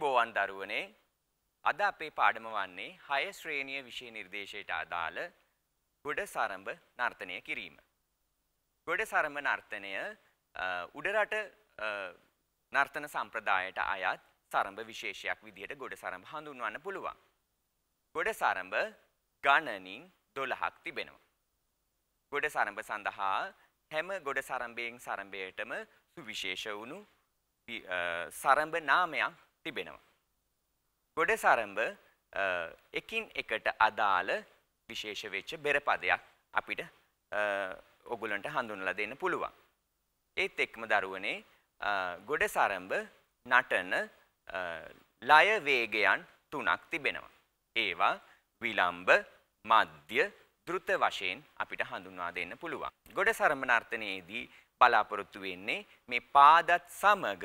අයිබෝවන් දරුවනේ අද අපේ පාඩම වන්නේ හය ශ්‍රේණිය විෂය නිර්දේශයට අදාළ ගොඩ සරඹ නර්තනය කිරීම. ගොඩ සරඹ නර්තනය උඩරට නර්තන සම්ප්‍රදායට අයත් සරඹ විශේෂයක් විදිහට ගොඩ සරඹ හඳුන්වන්න පුළුවන්. ගොඩ සරඹ ගණනින් දොළහක් තිබෙනවා. ගොඩ සරඹ සඳහා හැම ගොඩ සරඹයෙන් සරඹයටම සුවිශේෂ වුණු සරඹ නාමයක් තිබෙනවා. ගොඩසරඹ එකින් එකට අදාළ විශේෂ වෙච්ච බෙරපදයක් අපිට ඔගුලන්ට හඳුන්ලා දෙන්න පුළුවන්. ඒත් එක්ම දරුවනේ ගොඩසරඹ නටන ලය වේගයන් තුනක් තිබෙනවා. ඒවා විලම්භ මධ්‍ය දෘත වශයෙන් අපිට හඳුන්වා දෙන්න පුළුවන්. ගොඩ සරම නර්තනයේදී බලාපොරොත්තු වෙන්නේ මේ පාදත් සමග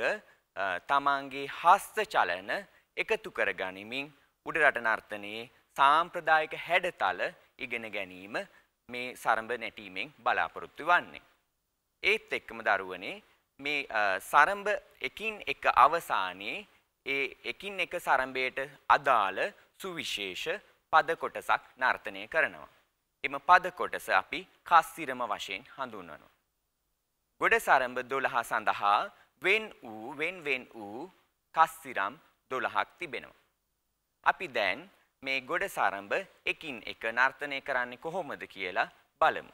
තමන්ගේ හස්ත චලන එකතු කර ගනිමින් උඩරට නර්තනයේ සාම්ප්‍රදායික හැඩතල ඉගෙන ගැනීම මේ සරඹ නැටීමෙන් බලාපොරොත්තු වන්නේ. ඒත් එක්කම දරුවනේ මේ සරඹ එකින් එක අවසානයේ ඒ එකින් එක සරඹයට අදාළ සුවිශේෂ පද කොටසක් නර්තනය කරනවා. එම පද කොටස අපි කස්සිරම වශයෙන් හඳුන්වනවා. ගොඩ සරඹ 12 සඳහා වෙන් වූ වෙන් වෙන් වූ කස්සිරම් 12ක් තිබෙනවා. අපි දැන් මේ ගොඩ සාරම්භ එකින් එක නර්තනය කරන්නේ කොහොමද කියලා බලමු.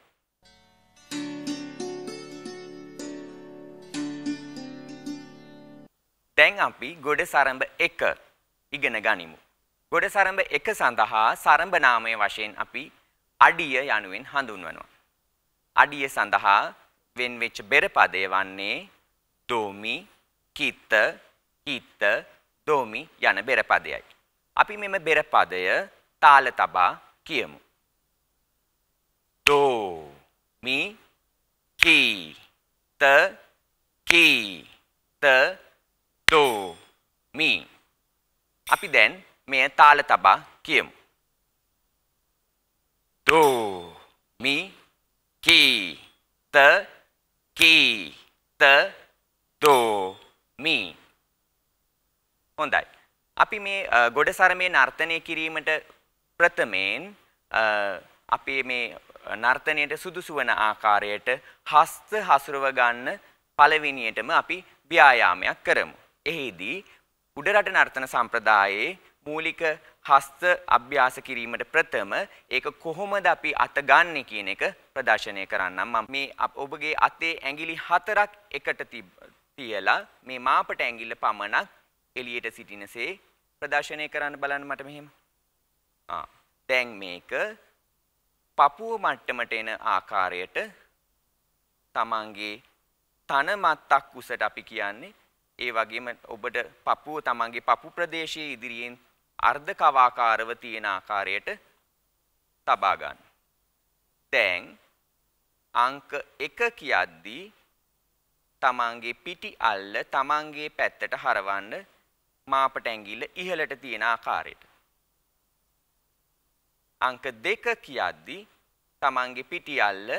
දැන් අපි ගොඩ සරඹ 1 ඉගෙන ගනිමු. ගොඩ සරඹ 1 සඳහා සරඹ නාමය වශයෙන් අපි අඩිය යනුවෙන් හඳුන්වනවා. අඩිය සඳහා වෙන් වෙච්ච බෙර පදය වන්නේ දෝමි කිත කිත දෝමි යන බෙර පදයයි. අපි මෙම බෙර පදය තාල තබා කියමු. දෝ මි කී ත කී ත දෝ මි අපි දැන් මෙය තාල තබා කියමු. දෝ මි කී ත කී ත දෝ මී හොඳයි අපි මේ ගොඩසරමේ නර්තනය කිරීමට ප්‍රථමයෙන් අපේ මේ නර්තනයට සුදුසු වන ආකාරයට හස්ත හසුරව ගන්න පළවෙනියටම අපි ව්‍යායාමයක් කරමු. එහිදී උඩරට නර්තන සම්ප්‍රදායේ මූලික හස්ත අභ්‍යාස කිරීමට ප්‍රථම ඒක කොහොමද අපි අත ගන්නෙ කියන එක ප්‍රදර්ශනය කරන්නම්. මම මේ ඔබගේ අතේ ඇඟිලි හතරක් එකට තියලා මේ මාපට ඇඟිල්ල පමණක් එළියට සිටිනසේ ප්‍රදර්ශනය කරන්න බලන්න මට මෙහෙම. ආ දැන් මේක පපුව මට්ටමට එන ආකාරයට තමන්ගේ තන මත්තක් උසට අපි කියන්නේ ඒ වගේම ඔබට පපුව තමන්ගේ පපු ප්‍රදේශයේ ඉදිරියෙන් අර්ධ කවාකාරව තියෙන ආකාරයට තබා ගන්න. දැන් අංක 1 කියද්දී තමන්ගේ පිටි අල්ල තමන්ගේ පැත්තට හරවන්න මාපට ඇඟිල්ල ඉහළට තියෙන ආකාරයට. අංක දෙක කියද්දී තමන්ගේ පිටි අල්ල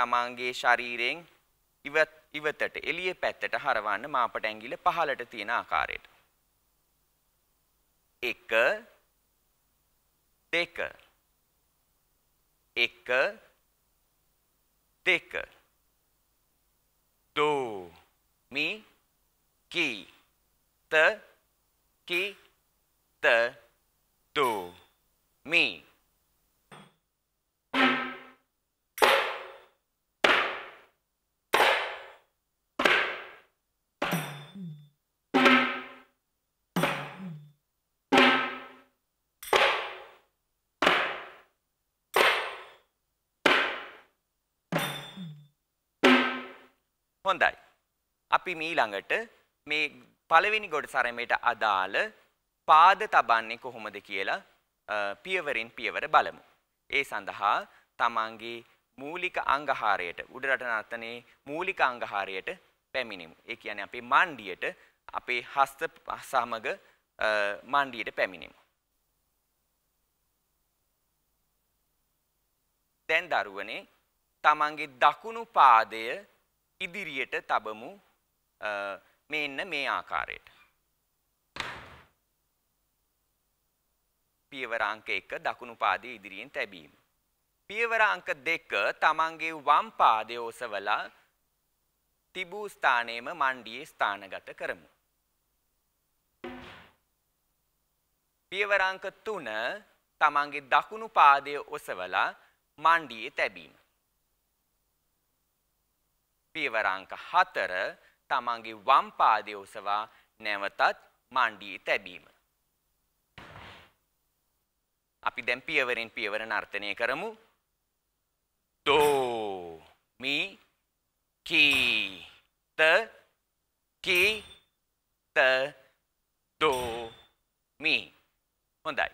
තමන්ගේ ශරීරයෙන් ඉවත් ඉවතට එළිය පැත්තට හරවන්න මාපට ඇඟිල්ල පහළට තියෙන ආකාරයට. එක දෙක එක දෙක do me, ki te ki te do me. හොඳයි. අපි මීළඟට මේ පළවෙනි ගොඩ සරමයට අදාළ පාද තබන්නේ කොහොමද කියලා පියවරෙන් පියවර බලමු. ඒ සඳහා තමන්ගේ මූලික අංගහාරයට උඩරට නර්තනයේ මූලික අංගහාරයට පැමිණෙමු. ඒ කියන්නේ අපේ මණ්ඩියට අපේ හස්ත සමග මණ්ඩියට පැමිණෙමු. දැන් දරුවනේ තමන්ගේ දකුණු පාදය ඉදිරියට තබමු මෙන්න මේ ආකාරයට. පියවර අංක 1 දකුණු පාදයේ ඉදිරියෙන් තැබීම. පියවර අංක 2 තමන්ගේ වම් පාදයේ ඔසවලා තිබූ ස්ථානයේම මණ්ඩියේ ස්ථානගත කරමු. පියවර අංක 3 තමන්ගේ දකුණු පාදයේ ඔසවලා මණ්ඩියේ තැබීම. පියවර අංක 4 තමන්ගේ වම් පාදය ඔසවා නැවතත් මණ්ඩියේ තැබීම. අපි දැන් පියවරෙන් පියවර නර්තනය කරමු. දෝ මි කී ත කී ත දෝ මි හොඳයි.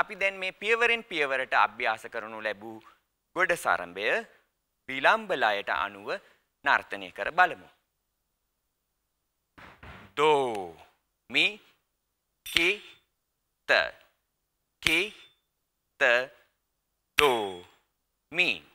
අපි දැන් මේ පියවරෙන් පියවරට අභ්‍යාස කරනු ලැබූ ගොඩ සරඹය විලම්බලයට අනුව Narte nekar balmo. Do mi ki ta ki ta do mi.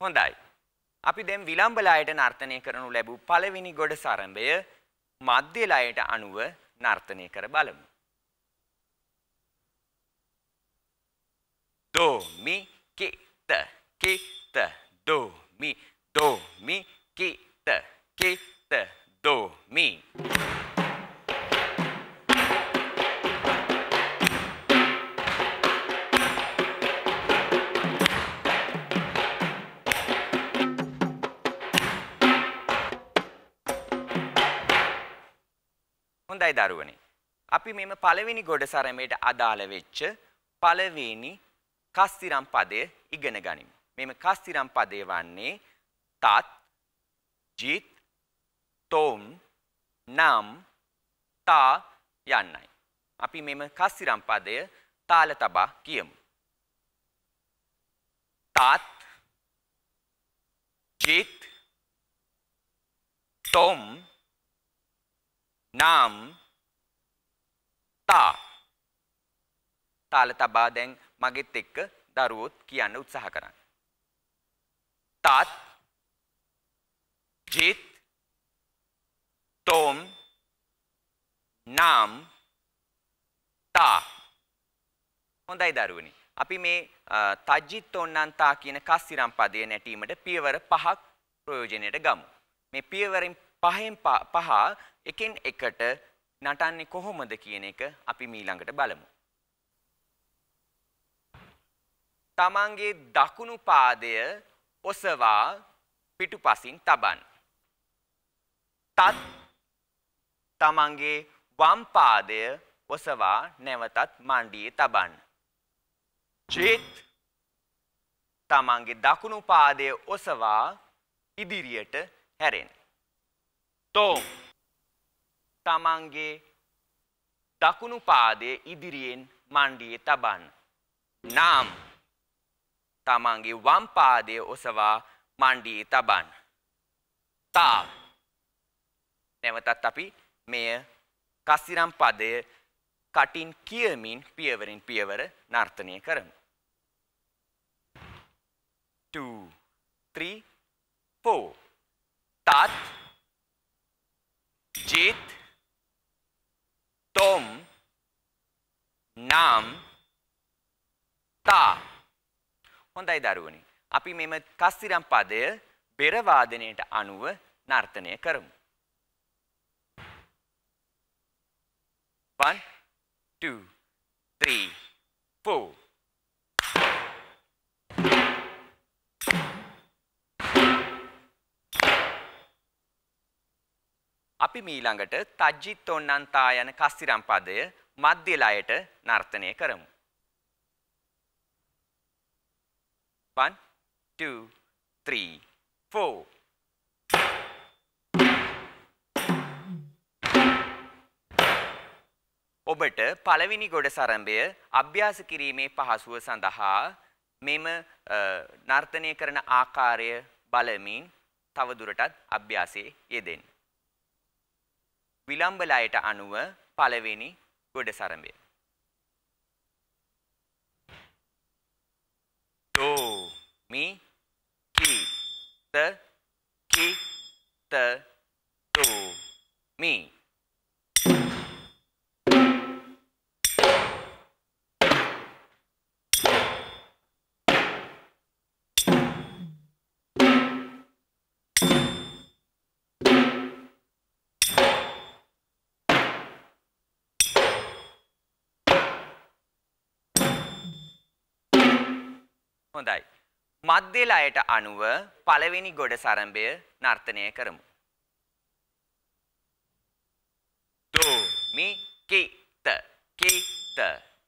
හොඳයි. අපි දැන් විලම්භ ලයයට නර්තනය කරනු ලැබූ පළවෙනි ගොඩ සරඹය මධ්‍ය ලයයට අනුව නර්තනය කර බලමු. do mi ki ta ki පළවෙනි ගොඩ සරමයට අදාළ වෙච්ච පළවෙනි කස්තිරම් පදය ඉගෙන ගනිමු. මෙම කස්තිරම් පදය වන්නේ තත් ජිත් තෝම් නම් තා යන්නයි. අපි මෙම කස්තිරම් පදය තාල තබා කියමු. තත් ජිත් තොම් නම් තා. තාල තබා දැන් මගෙත් එක්ක දරුවොත් කියන්න උත්සාහ කරන්න. තාත් ජීත් තෝම් නාම් තා හොඳයි දරුවනි. අපි මේ තජ්ජිත් තොන්නන්තා කියන කස්සිරම් පදය නැටීමට පියවර පහක් ප්‍රයෝජනයට ගමු. මේ පියවරින් පහෙන් පහ එකින් එකට නටන්නේ කොහොමද කියන එක අපි මීළඟට බලමු. තමන්ගේ දකුණු පාදය ඔසවා පිටුපසින් තබන්න. තත් තමන්ගේ වම් පාදය ඔසවා නැවතත් මණ්ඩියේ තබන්න. චේත් තමන්ගේ දකුණු පාදය ඔසවා ඉදිරියට හැරෙන්න. තෝ තමන්ගේ දකුණු පාදයේ ඉදිරියෙන් මණ්ඩියේ තබන්න. නම් තමන්ගේ වම් පාදයේ ඔසවා මණ්ඩියේ තබන්න. තා නැවතත් අපි මෙය කසිරම් පදය කටින් කියමින් පියවරින් පියවර නර්තනය කරමු. 2 3 4 तात जीत तोम නම් තා හොඳයි දරුවනි අපි මෙම කස්තිරම් පදය බෙර වාදනයට අනුව නර්තනය කරමු 1 2 3 4 අපි මීළඟට තජ්ජිත් ඔන්නන්තා යන කස්තිරම් පදය මධ්‍ය ලයට නර්තනය කරමු. 1 2 3 4 ඔබට පළවෙනි ගොඩ සරඹය අභ්‍යාස කිරීමේ පහසුව සඳහා මෙම නර්තනය කරන ආකාරය බලමින් තවදුරටත් අභ්‍යාසයේ යෙදෙන්න. විලම්බලයට අනුව පළවෙනි ගොඩසරඹය. දෝ මි කි ත කි ත දෝ මි හොඳයි. මධ්‍යලයට අනුව පළවෙනි ගොඩ සරඹය නර්තනය කරමු. දෝ මි කි ත කි ත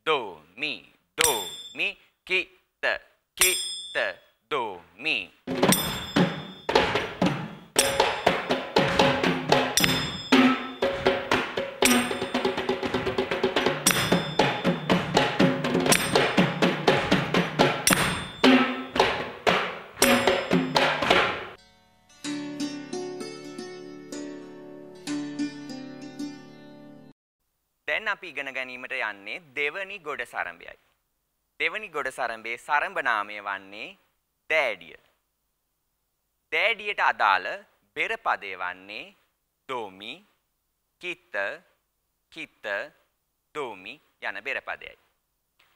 දෝ මි දෝ මි කි ත කි ත දෝ මි අපි ඉගෙන ගැනීමට යන්නේ දෙවනි ගොඩ සරඹයයි. දෙවනි ගොඩ සරඹේ සරඹ නාමය වන්නේ දෑඩිය. දෑඩියට අදාළ බෙර පදය වන්නේ දෝමි, කිත්ත, කිත්ත, දෝමි යන බෙර පදයයි.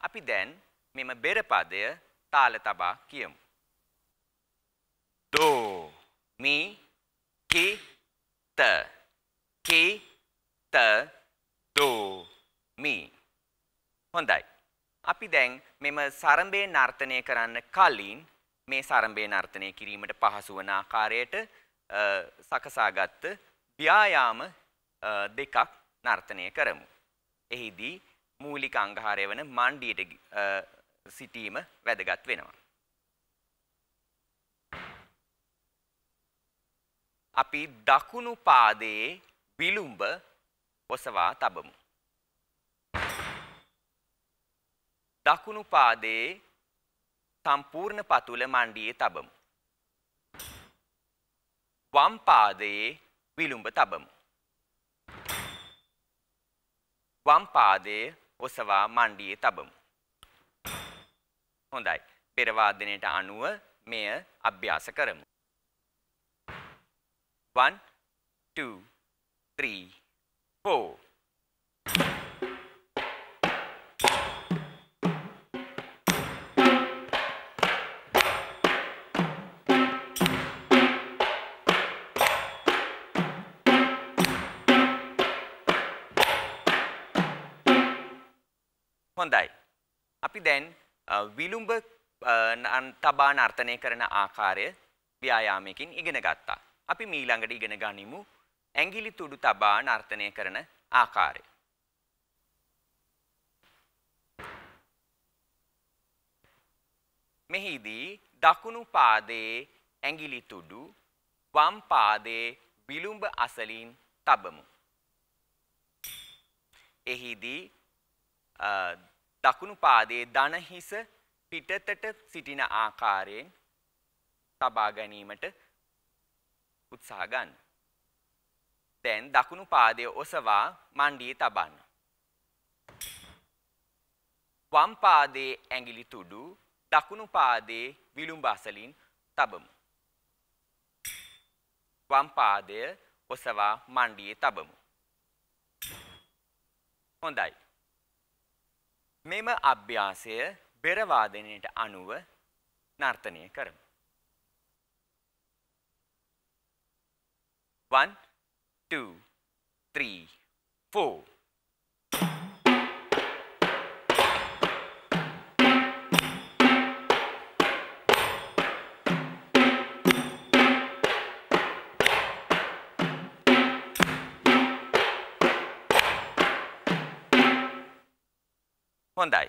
අපි දැන් මෙම බෙර පදය තාල තබා කියමු. දෝ මි ki ta ki ta do me. හොඳයි. අපි දැන් මෙම සරඹය නර්තනය කරන්න කලින් මේ සරඹය නර්තනය කිරීමට පහසු වන ආකාරයට සකසාගත්ත ව්‍යායාම දෙකක් නර්තනය කරමු. එහිදී මූලික අංගහාරය වන මණ්ඩියට සිටීම වැදගත් වෙනවා. අපි දකුණු පාදයේ විලුඹ ඔසවා තබමු. දකුණු පාදයේ සම්පූර්ණ පතුල මණ්ඩියේ තබමු. වම් පාදයේ විලුඹ තබමු. වම් පාදයේ ඔසවා මණ්ඩියේ තබමු. හොඳයි. පෙර වාදනයට අනුව මෙය අභ්‍යාස කරමු. 1 2 3 4 හොඳයි. අපි දැන් විලුඹ තබා නර්තනය කරන ආකාරය ව්‍යායාමයකින් ඉගෙන ගත්තා. අපි මීළඟට ඉගෙන ගනිමු ඇඟිලි තුඩු තබා නර්තනය කරන ආකාරය. මෙහිදී දකුණු පාදයේ ඇඟිලි තුඩු වම් පාදයේ විලුඹ අසලින් තබමු. එහිදී දකුණු පාදයේ දන හිස පිටතට සිටින ආකාරයෙන් තබා ගැනීමට උත්සාහ ගන්න. දැන් දකුණු පාදය ඔසවා මණ්ඩියේ තබන්න. වම් පාදයේ ඇඟිලි තුඩු දකුණු පාදයේ විලුඹ අසලින් තබමු. වම් පාදය ඔසවා මණ්ඩියේ තබමු. හොඳයි. මෙම අභ්‍යාසය බෙරවාදනයට අනුව නර්තනය කරමු. 1 2 3 4 හොඳයි.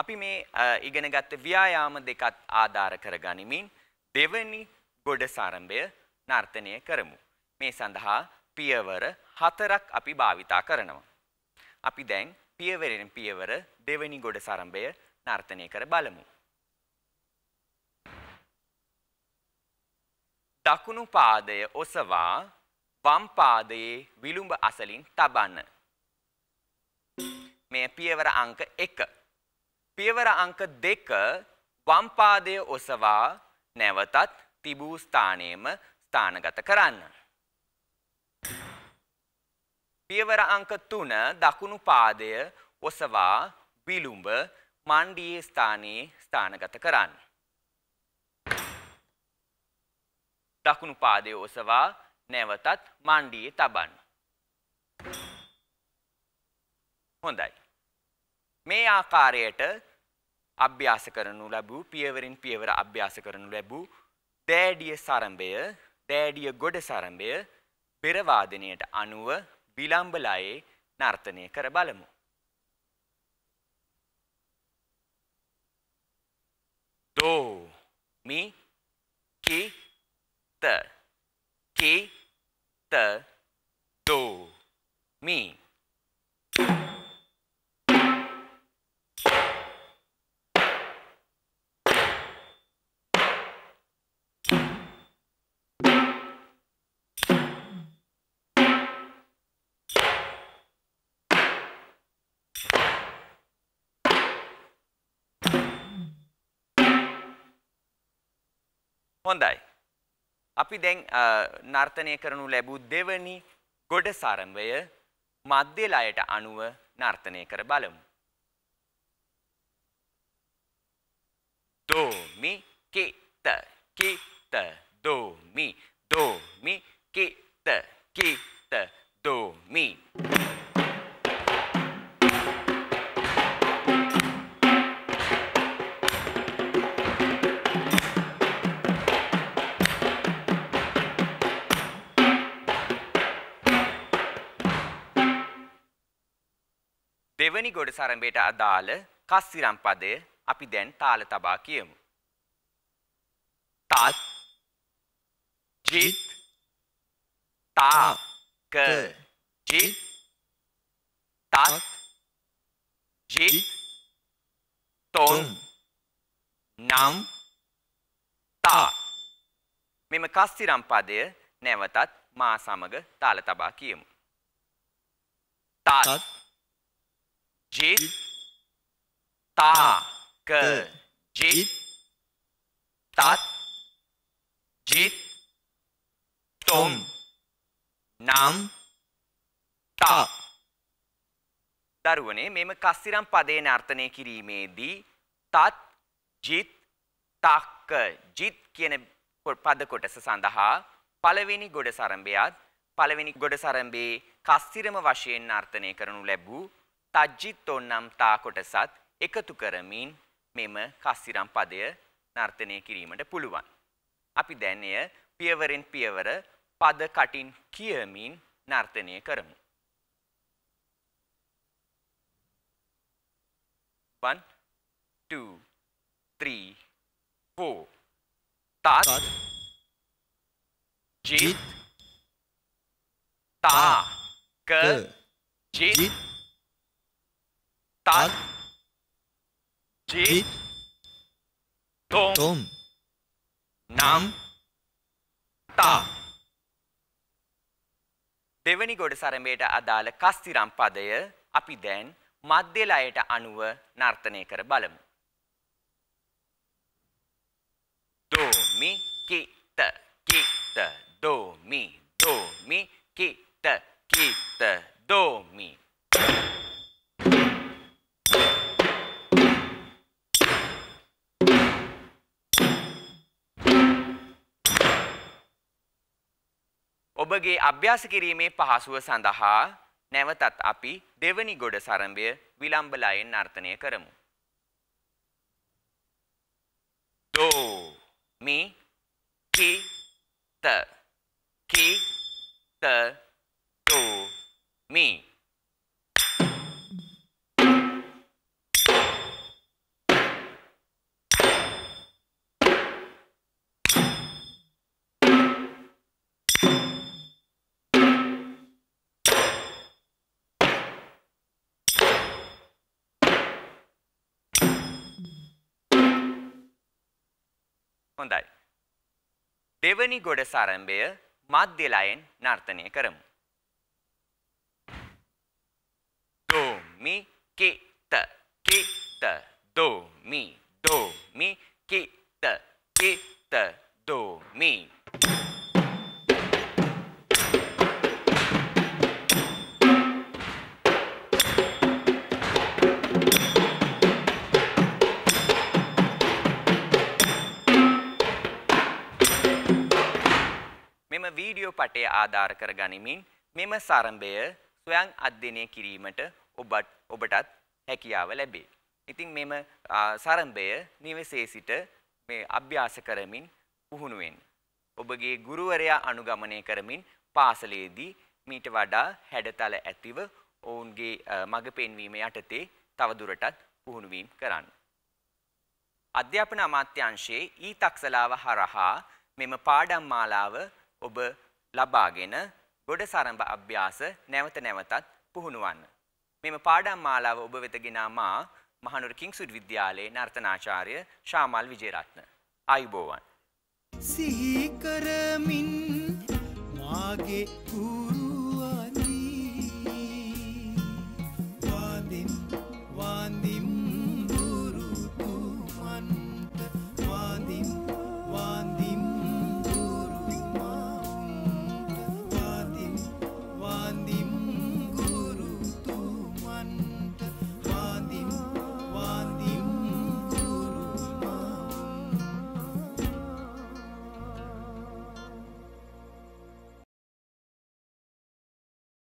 අපි මේ ඉගෙනගත්ත ව්‍යායාම දෙකත් ආධාර කරගනිමින් දෙවැනි ගොඩ සාරම්භය නර්තනය කරමු. මේ සඳහා පියවර හතරක් අපි භාවිතා කරනවා. අපි දැන් පියවරෙන් පියවර දෙවැනි ගොඩ සාරම්භය නර්තනය කර බලමු. දකුණු පාදය ඔසවා වම් පාදයේ විලුඹ අසලින් තබන්න. මේ පියවර අංක 1. පියවර අංක 2 වම් පාදයේ ඔසවා නැවතත් තිබූ ස්ථානයේම ස්ථානගත කරන්න. පියවර අංක 3 දකුණු පාදය ඔසවා විලුඹ මණ්ඩියේ ස්ථානයේ ස්ථානගත කරන්න. දකුණු පාදය ඔසවා නැවතත් මණ්ඩියේ තබන්න. හොඳයි. මේ ආකාරයට අභ්‍යාස කරනු ලැබූ පියවරින් පියවර අභ්‍යාස කරනු ලැබූ දෑඩිය සරඹය දෑඩිය ගොඩ සරඹය පෙරවාදනයට අනුව විලම්බලයේ නර්තනය කර බලමු. දෝ මි කි ත කි ත දෝ මි හොඳයි. අපි දැන් නර්තනය කරනු ලැබූ දෙවනි ගොඩ සරඹය මධ්‍යලයට අනුව නර්තනය කර බලමු. Do mi ki ta ki ta do mi do mi ki ta ki ta do mi දෙවනි ගොඩ සරඹයට අදාළ කස්සිරම් පදය අපි දැන් තාල තබා කියමු. තත් ජිත් තාක ජිත් තත් ජිත් තොන් නම් තා මෙම කස්සිරම් පදය නැවතත් මා සමග තාල තබා කියමු. තත් jit ta ke jit tat jit tum nam ta දරුවනේ මෙම කස්සිරම් පදේ නර්තනය කිරීමේදී තත් ජිත් තක්ක ජිත් කියන පද කොටස සඳහා පළවෙනි ගොඩ සරඹයත් පළවෙනි ගොඩ සරඹේ කස්සිරම වශයෙන් නර්තනය කරනු ලැබූ තජ්ජිත් ඔන්නම් තා කොටසත් එකතු කරමින් මෙම කස්සිරම් පදය නර්තනය කිරීමට පුළුවන්. අපි දැන් එය පියවරෙන් පියවර පද කටින් කියමින් නර්තනය කරමු. 1 2 3 4 තාත් ජිත් තා ක ජිත් たじとんなん තා දෙවනි ගොඩසරඹයට අදාළ කස්තිරම් පදය අපි දැන් මධ්‍ය ලයට අනුව නර්තනය කර බලමු. දෝ මි කි ත කි ත දෝ මි දෝ මි කි ත කි ත දෝ මි ඔබගේ අභ්‍යාස කිරීමේ පහසුව සඳහා නැවතත් අපි දෙවනි ගොඩ සරඹය විලම්බලයෙන් නර්තනය කරමු. දෝ මි කි ත කි ත දෝ මි you හොඳයි. දෙවනි ගොඩ සරඹය මධ්‍යලයෙන් නර්තනය කරමු. Do mi ki ta ki ta do mi do mi ki ta ki ta do mi. Video පටය ආධාර කර ගනිමින් මෙම සරම්භය ස්වයං අධ්‍යනය කිරීමට ඔබත් ඔබටත් හැකියාව ලැබේ. ඉතින් මෙම සරම්භය නිවසේ සිට මේ අභ්‍යාස කරමින් පුහුණුවෙන්. ඔබගේ ගුරුවරයා අනුගමනය කරමින් පාසලේදී මීට වඩා හැඩතල ඇතිව ඔවුන්ගේ මඟ පෙන්වීම යටතේ තවදුරටත් පුහුණුවීම් කරන්න. අධ්‍යාපන අමාත්‍යංශයේ ඊ තක්සලාව හරහා මෙම පාඩම් මාලාව ඔබ ලබාගෙන ගොඩ සරඹ අභ්‍යාස නැවත නැවතත් පුහුණුවන්න. මෙම පාඩම් මාලාව ඔබ වෙත ගෙනා මා මහනුවර කිංසුඩ් විද්‍යාලයේ නර්තනාචාර්ය ශාමල් විජේරත්න. ආයුබෝවන්. සිහි කරමින් මාගේ ගුරු